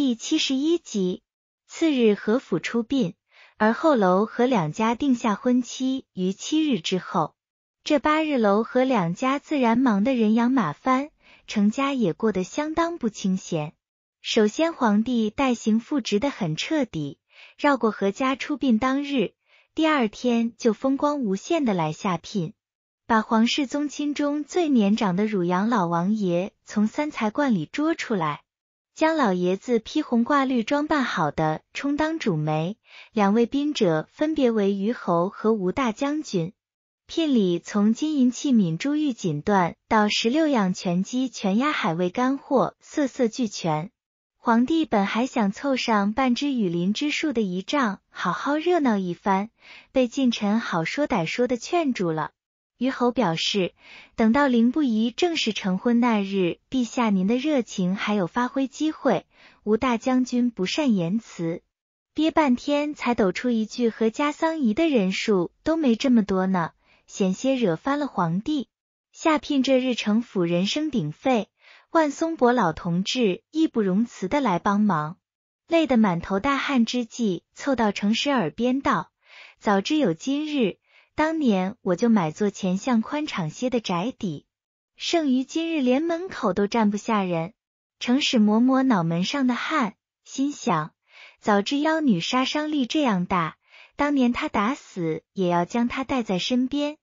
第七十一集，次日何府出殡，而后楼和两家定下婚期于七日之后。这八日楼和两家自然忙得人仰马翻，成家也过得相当不清闲。首先，皇帝代行复职的很彻底，绕过何家出殡当日，第二天就风光无限的来下聘，把皇室宗亲中最年长的汝阳老王爷从三才观里捉出来。将老爷子披红挂绿装扮好的充当主媒，两位宾者分别为虞侯和吴大将军。聘礼从金银器皿、珠玉锦缎到十六样全鸡、全鸭、海味、干货，色色俱全。皇帝本还想凑上半只雨林之树的仪仗，好好热闹一番，被近臣好说歹说的劝住了。于侯表示，等到凌不疑正式成婚那日，陛下您的热情还有发挥机会。吴大将军不善言辞，憋半天才抖出一句：“和家丧仪的人数都没这么多呢。”险些惹翻了皇帝。下聘这日，城府人声鼎沸，万松伯老同志义不容辞的来帮忙，累得满头大汗之际，凑到诚实耳边道：“早知有今日。”当年我就买座前巷宽敞些的宅邸，剩余今日连门口都站不下人。程氏抹抹脑门上的汗，心想：早知妖女杀伤力这样大，当年她打死也要将她带在身边。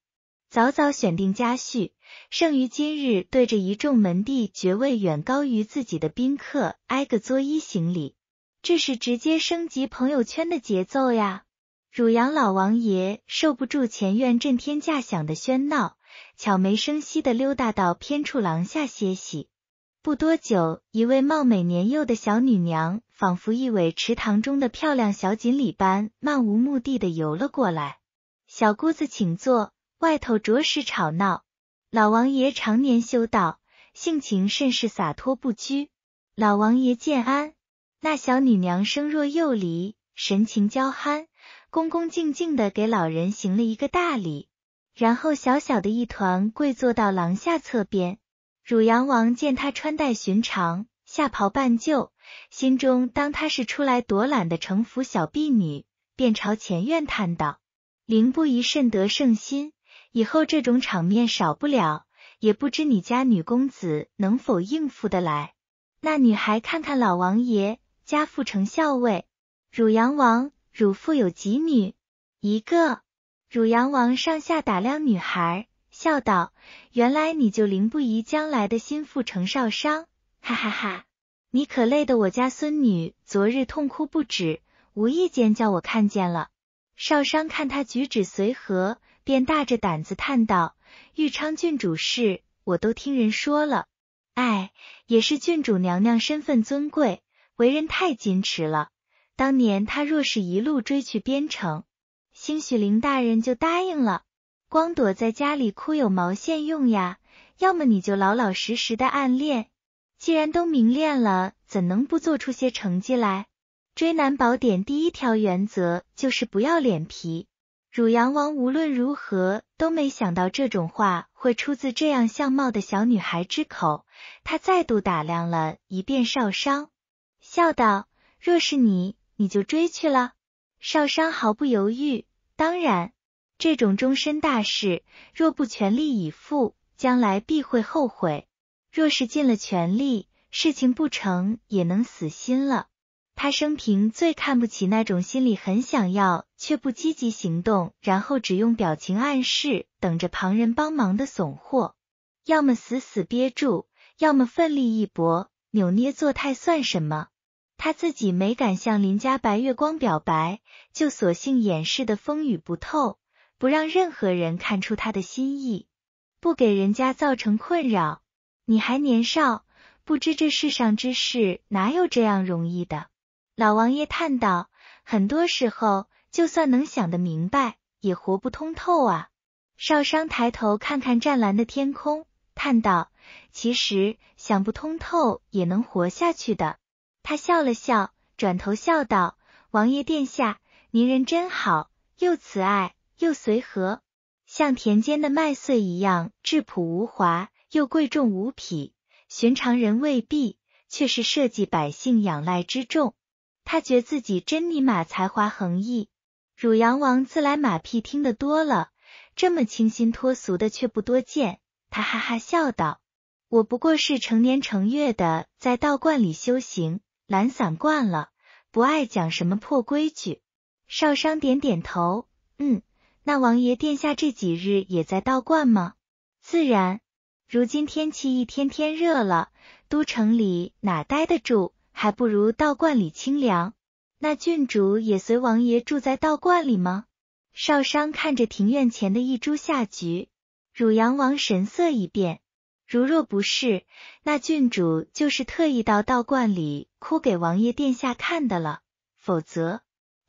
早早选定家婿，剩余今日对着一众门第爵位远高于自己的宾客挨个作揖行礼，这是直接升级朋友圈的节奏呀！汝阳老王爷受不住前院震天价响的喧闹，悄没声息地溜达到偏处廊下歇息。不多久，一位貌美年幼的小女娘，仿佛一尾池塘中的漂亮小锦鲤般，漫无目的地游了过来。小姑子，请坐，外头着实吵闹。老王爷常年修道，性情甚是洒脱不拘。老王爷见安，那小女娘生若幼梨。神情娇憨，恭恭敬敬的给老人行了一个大礼，然后小小的一团跪坐到廊下侧边。汝阳王见他穿戴寻常，下袍半旧，心中当他是出来躲懒的城府小婢女，便朝前院叹道：“灵不疑甚得圣心，以后这种场面少不了，也不知你家女公子能否应付得来。”那女孩看看老王爷，家父程校尉。汝阳王，汝父有几女？一个。汝阳王上下打量女孩，笑道：“原来你就凌不疑将来的心腹程少商，哈哈哈！你可累得我家孙女昨日痛哭不止，无意间叫我看见了。”少商看他举止随和，便大着胆子叹道：“玉昌郡主事，我都听人说了。哎，也是郡主娘娘身份尊贵，为人太矜持了。”当年他若是一路追去边城，兴许林大人就答应了。光躲在家里哭有毛线用呀！要么你就老老实实的暗恋，既然都明恋了，怎能不做出些成绩来？追男宝典第一条原则就是不要脸皮。汝阳王无论如何都没想到这种话会出自这样相貌的小女孩之口。他再度打量了一遍少商，笑道：“若是你……”你就追去了？少商毫不犹豫。当然，这种终身大事，若不全力以赴，将来必会后悔。若是尽了全力，事情不成也能死心了。他生平最看不起那种心里很想要，却不积极行动，然后只用表情暗示，等着旁人帮忙的怂货。要么死死憋住，要么奋力一搏，扭捏作态算什么？他自己没敢向林家白月光表白，就索性掩饰的风雨不透，不让任何人看出他的心意，不给人家造成困扰。你还年少，不知这世上之事哪有这样容易的？老王爷叹道：“很多时候，就算能想得明白，也活不通透啊。”少商抬头看看湛蓝的天空，叹道：“其实想不通透也能活下去的。”他笑了笑，转头笑道：“王爷殿下，您人真好，又慈爱又随和，像田间的麦穗一样质朴无华，又贵重无匹。寻常人未必，却是社稷百姓仰赖之重。他觉自己真尼玛才华横溢。汝阳王自来马屁听得多了，这么清新脱俗的却不多见。他哈哈笑道：我不过是成年成月的在道观里修行。”懒散惯了，不爱讲什么破规矩。少商点点头，嗯，那王爷殿下这几日也在道观吗？自然，如今天气一天天热了，都城里哪待得住，还不如道观里清凉。那郡主也随王爷住在道观里吗？少商看着庭院前的一株夏菊，汝阳王神色一变。如若不是，那郡主就是特意到道观里哭给王爷殿下看的了，否则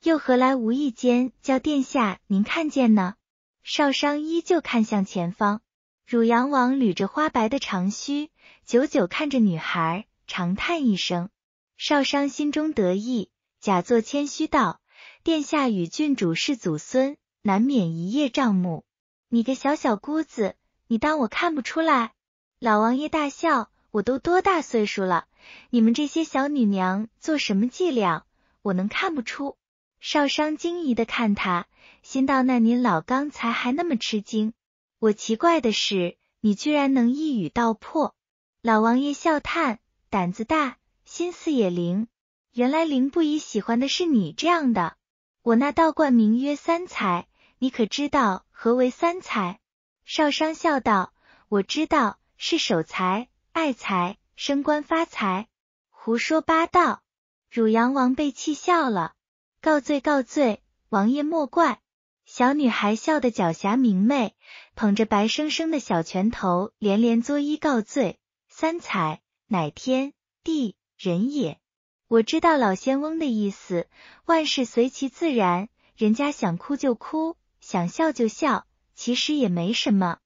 又何来无意间叫殿下您看见呢？少商依旧看向前方，汝阳王捋着花白的长须，久久看着女孩，长叹一声。少商心中得意，假作谦虚道：“殿下与郡主是祖孙，难免一叶障目。你个小小姑子，你当我看不出来？”老王爷大笑：“我都多大岁数了，你们这些小女娘做什么伎俩，我能看不出。”少商惊疑的看他，心道：“那您老刚才还那么吃惊，我奇怪的是，你居然能一语道破。”老王爷笑叹：“胆子大，心思也灵。原来林不疑喜欢的是你这样的。我那道观名曰三才，你可知道何为三才？”少商笑道：“我知道。”是守财、爱财、升官发财，胡说八道！汝阳王被气笑了，告罪告罪，王爷莫怪。小女孩笑得狡黠明媚，捧着白生生的小拳头，连连作揖告罪。三才乃天地人也，我知道老仙翁的意思，万事随其自然，人家想哭就哭，想笑就笑，其实也没什么。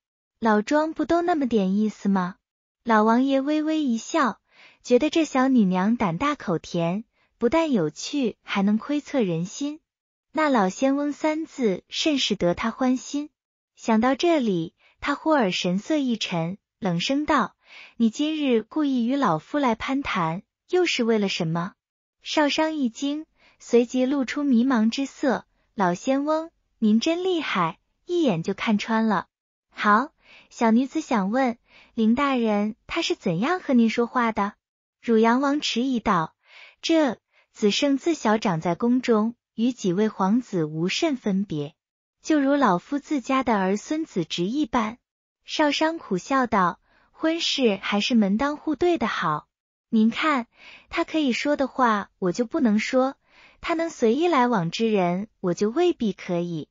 老庄不都那么点意思吗？老王爷微微一笑，觉得这小女娘胆大口甜，不但有趣，还能窥测人心。那老仙翁三字甚是得他欢心。想到这里，他忽而神色一沉，冷声道：“你今日故意与老夫来攀谈，又是为了什么？”少商一惊，随即露出迷茫之色。老仙翁，您真厉害，一眼就看穿了。好。小女子想问林大人，他是怎样和您说话的？汝阳王迟疑道：“这子胜自小长在宫中，与几位皇子无甚分别，就如老夫自家的儿孙子侄一般。”少商苦笑道：“婚事还是门当户对的好。您看他可以说的话，我就不能说；他能随意来往之人，我就未必可以。”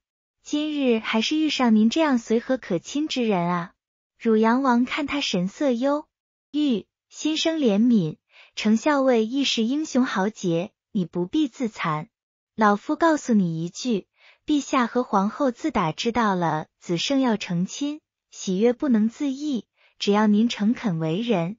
今日还是遇上您这样随和可亲之人啊！汝阳王看他神色忧郁，心生怜悯。程校尉亦是英雄豪杰，你不必自残。老夫告诉你一句：陛下和皇后自打知道了子胜要成亲，喜悦不能自抑。只要您诚恳为人，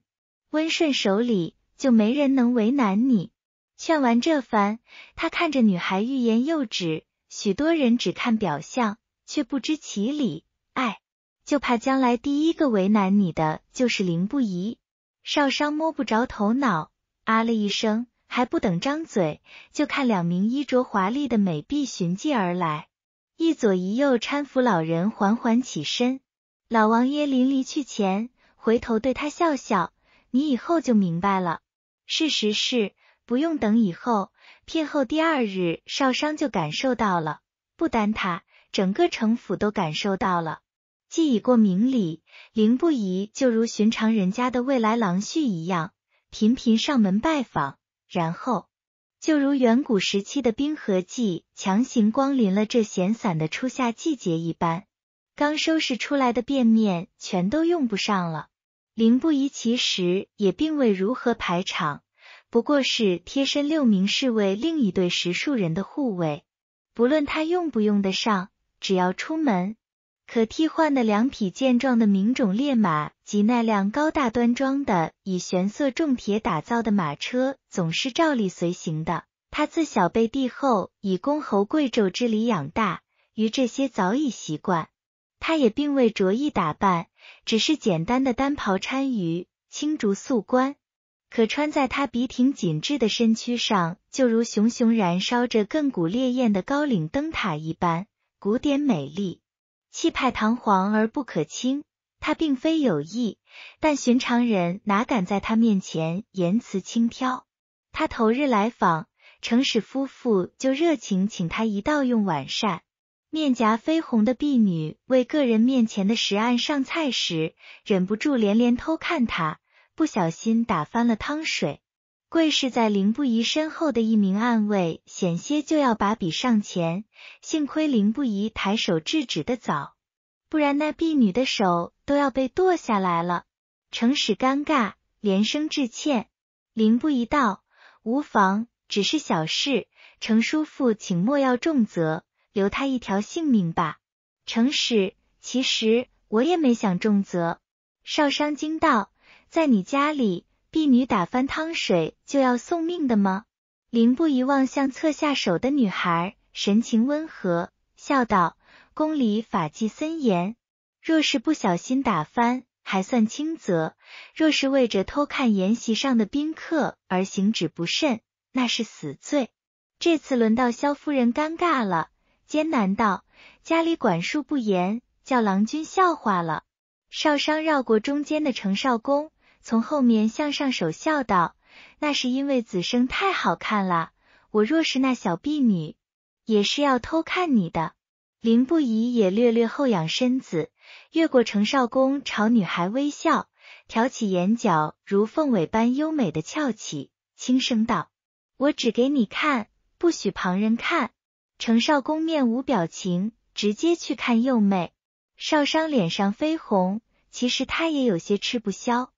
温顺守礼，就没人能为难你。劝完这番，他看着女孩，欲言又止。许多人只看表象，却不知其理。哎，就怕将来第一个为难你的就是林不疑。少商摸不着头脑，啊了一声，还不等张嘴，就看两名衣着华丽的美婢寻迹而来，一左一右搀扶老人缓缓起身。老王爷临离去前，回头对他笑笑：“你以后就明白了。”事实是，不用等以后。聘后第二日，少商就感受到了，不单他，整个城府都感受到了。既已过明礼，林不疑就如寻常人家的未来郎婿一样，频频上门拜访，然后就如远古时期的冰河季强行光临了这闲散的初夏季节一般，刚收拾出来的便面全都用不上了。林不疑其实也并未如何排场。不过是贴身六名侍卫，另一对十数人的护卫。不论他用不用得上，只要出门，可替换的两匹健壮的名种烈马及那辆高大端庄的以玄色重铁打造的马车，总是照例随行的。他自小被帝后以公侯贵胄之礼养大，于这些早已习惯。他也并未着意打扮，只是简单的单袍掺衣，青竹素冠。可穿在他笔挺紧致的身躯上，就如熊熊燃烧着亘古烈焰的高岭灯塔一般，古典美丽，气派堂皇而不可轻。他并非有意，但寻常人哪敢在他面前言辞轻佻？他头日来访，程史夫妇就热情请他一道用晚膳。面颊绯红的婢女为个人面前的石案上菜时，忍不住连连偷看他。不小心打翻了汤水，跪侍在林不疑身后的一名暗卫险些就要把笔上前，幸亏林不疑抬手制止的早，不然那婢女的手都要被剁下来了。程使尴尬，连声致歉。林不疑道：“无妨，只是小事。程叔父，请莫要重责，留他一条性命吧。”程使，其实我也没想重责。少商惊道。在你家里，婢女打翻汤水就要送命的吗？林不疑望向侧下手的女孩，神情温和，笑道：“宫里法纪森严，若是不小心打翻，还算轻则；若是为着偷看筵席上的宾客而行止不慎，那是死罪。”这次轮到萧夫人尴尬了，艰难道：“家里管束不严，叫郎君笑话了。”少商绕过中间的程少公。从后面向上手笑道：“那是因为子生太好看了，我若是那小婢女，也是要偷看你的。”林不疑也略略后仰身子，越过程少公朝女孩微笑，挑起眼角如凤尾般优美的翘起，轻声道：“我只给你看，不许旁人看。”程少公面无表情，直接去看幼妹。少商脸上绯红，其实他也有些吃不消。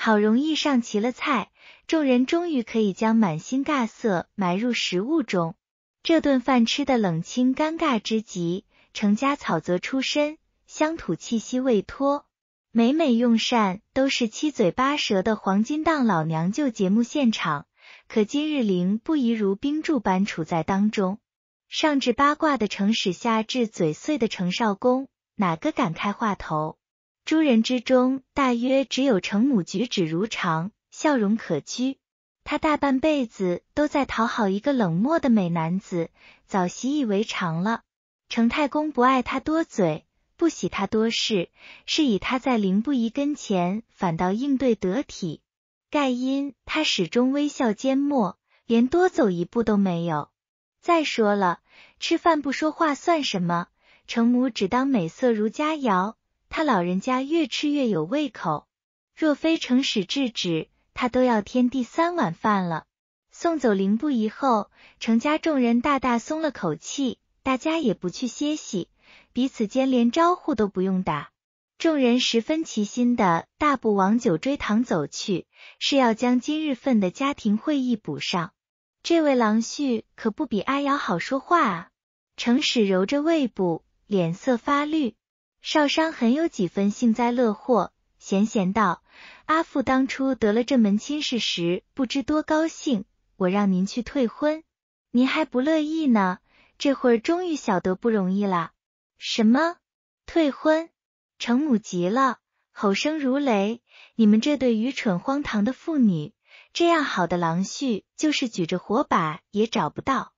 好容易上齐了菜，众人终于可以将满心尬色埋入食物中。这顿饭吃的冷清尴尬之极。程家草泽出身，乡土气息未脱，每每用膳都是七嘴八舌的黄金档老娘舅节目现场。可今日灵不宜如冰柱般处在当中，上至八卦的程史，下至嘴碎的程少公，哪个敢开话头？诸人之中，大约只有程母举止如常，笑容可掬。他大半辈子都在讨好一个冷漠的美男子，早习以为常了。程太公不爱他多嘴，不喜他多事，是以他在凌不疑跟前反倒应对得体。盖因他始终微笑缄默，连多走一步都没有。再说了，吃饭不说话算什么？程母只当美色如佳肴。他老人家越吃越有胃口，若非程使制止，他都要添第三碗饭了。送走凌不疑后，程家众人大大松了口气，大家也不去歇息，彼此间连招呼都不用打。众人十分齐心的，大步往九追堂走去，是要将今日份的家庭会议补上。这位郎婿可不比阿瑶好说话啊！程使揉着胃部，脸色发绿。少商很有几分幸灾乐祸，闲闲道：“阿父当初得了这门亲事时，不知多高兴。我让您去退婚，您还不乐意呢。这会儿终于晓得不容易了。”什么？退婚？程母急了，吼声如雷：“你们这对愚蠢荒唐的妇女，这样好的郎婿，就是举着火把也找不到。”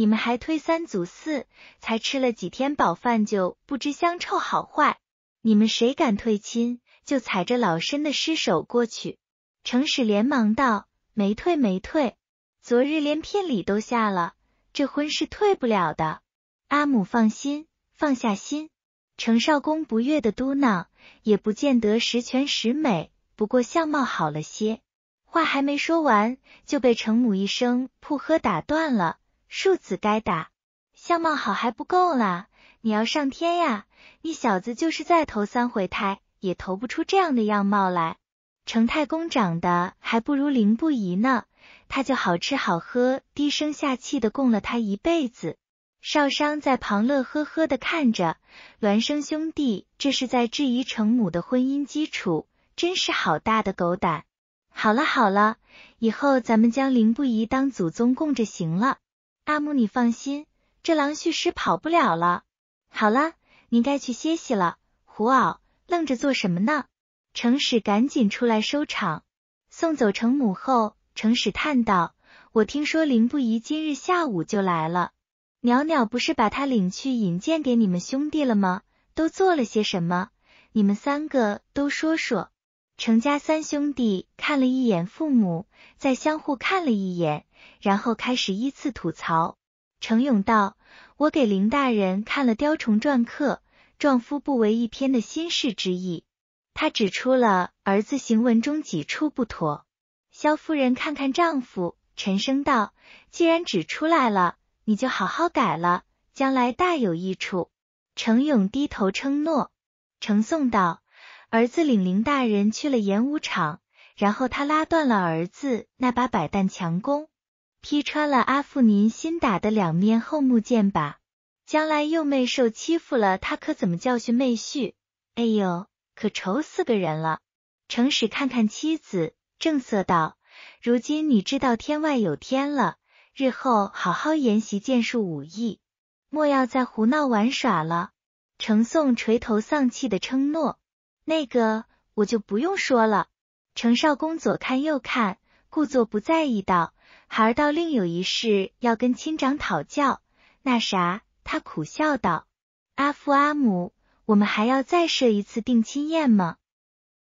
你们还推三阻四，才吃了几天饱饭就不知香臭好坏。你们谁敢退亲，就踩着老身的尸首过去。程使连忙道：没退，没退。昨日连聘礼都下了，这婚是退不了的。阿母放心，放下心。程少公不悦的嘟囔：也不见得十全十美，不过相貌好了些。话还没说完，就被程母一声“扑喝”打断了。庶子该打，相貌好还不够啦！你要上天呀！你小子就是再投三回胎，也投不出这样的样貌来。程太公长得还不如凌不疑呢，他就好吃好喝，低声下气的供了他一辈子。少商在旁乐呵呵的看着，孪生兄弟这是在质疑程母的婚姻基础，真是好大的狗胆！好了好了，以后咱们将凌不疑当祖宗供着行了。阿母，你放心，这狼续师跑不了了。好了，您该去歇息了。胡敖，愣着做什么呢？程使赶紧出来收场。送走程母后，程使叹道：“我听说林不疑今日下午就来了。袅袅不是把他领去引荐给你们兄弟了吗？都做了些什么？你们三个都说说。”程家三兄弟看了一眼父母，再相互看了一眼，然后开始依次吐槽。程勇道：“我给林大人看了雕虫篆刻，壮夫不为一篇的心事之意，他指出了儿子行文中几处不妥。”萧夫人看看丈夫，沉声道：“既然指出来了，你就好好改了，将来大有益处。”程勇低头称诺。程颂道。儿子领林大人去了演武场，然后他拉断了儿子那把百弹强弓，劈穿了阿富宁新打的两面厚木剑靶。将来幼妹受欺负了，他可怎么教训妹婿？哎呦，可愁死个人了！程使看看妻子，正色道：“如今你知道天外有天了，日后好好研习剑术武艺，莫要再胡闹玩耍了。”程宋垂头丧气的承诺。那个我就不用说了。程少公左看右看，故作不在意道：“孩儿倒另有一事要跟亲长讨教。”那啥，他苦笑道：“阿父阿母，我们还要再设一次定亲宴吗？”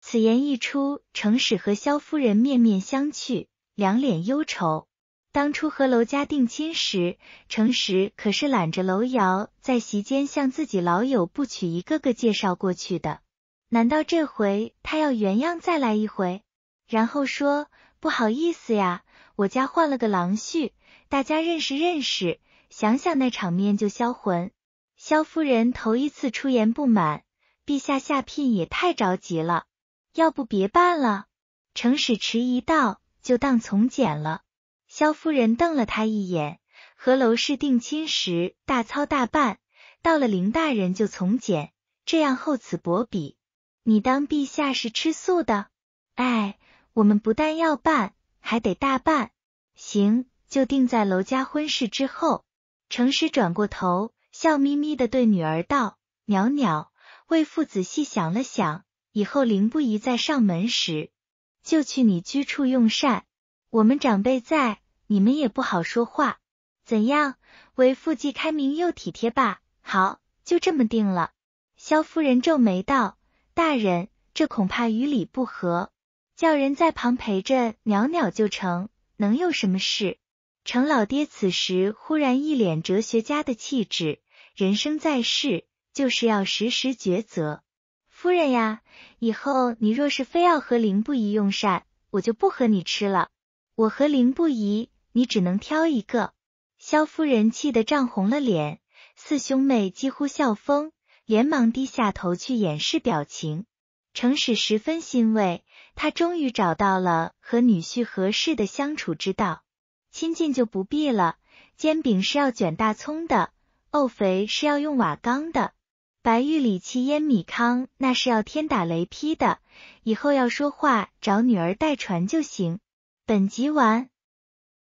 此言一出，程使和萧夫人面面相觑，两脸忧愁。当初和楼家定亲时，程实可是揽着楼瑶，在席间向自己老友不娶一个个介绍过去的。难道这回他要原样再来一回？然后说不好意思呀，我家换了个郎婿，大家认识认识。想想那场面就销魂。萧夫人头一次出言不满，陛下下聘也太着急了，要不别办了。程使迟一到，就当从简了。萧夫人瞪了他一眼，和娄氏定亲时大操大办，到了林大人就从简，这样厚此薄彼。你当陛下是吃素的？哎，我们不但要办，还得大办。行，就定在娄家婚事之后。程实转过头，笑眯眯的对女儿道：“袅袅，为父仔细想了想，以后灵不宜再上门时，就去你居处用膳。我们长辈在，你们也不好说话。怎样？为父既开明又体贴吧？好，就这么定了。”萧夫人皱眉道。大人，这恐怕与礼不合。叫人在旁陪着，袅袅就成，能有什么事？程老爹此时忽然一脸哲学家的气质，人生在世，就是要时时抉择。夫人呀，以后你若是非要和林不疑用膳，我就不和你吃了。我和林不疑，你只能挑一个。萧夫人气得涨红了脸，四兄妹几乎笑疯。连忙低下头去掩饰表情，程史十分欣慰，他终于找到了和女婿合适的相处之道。亲近就不必了，煎饼是要卷大葱的，沤肥是要用瓦缸的，白玉里气腌米糠那是要天打雷劈的。以后要说话找女儿代传就行。本集完。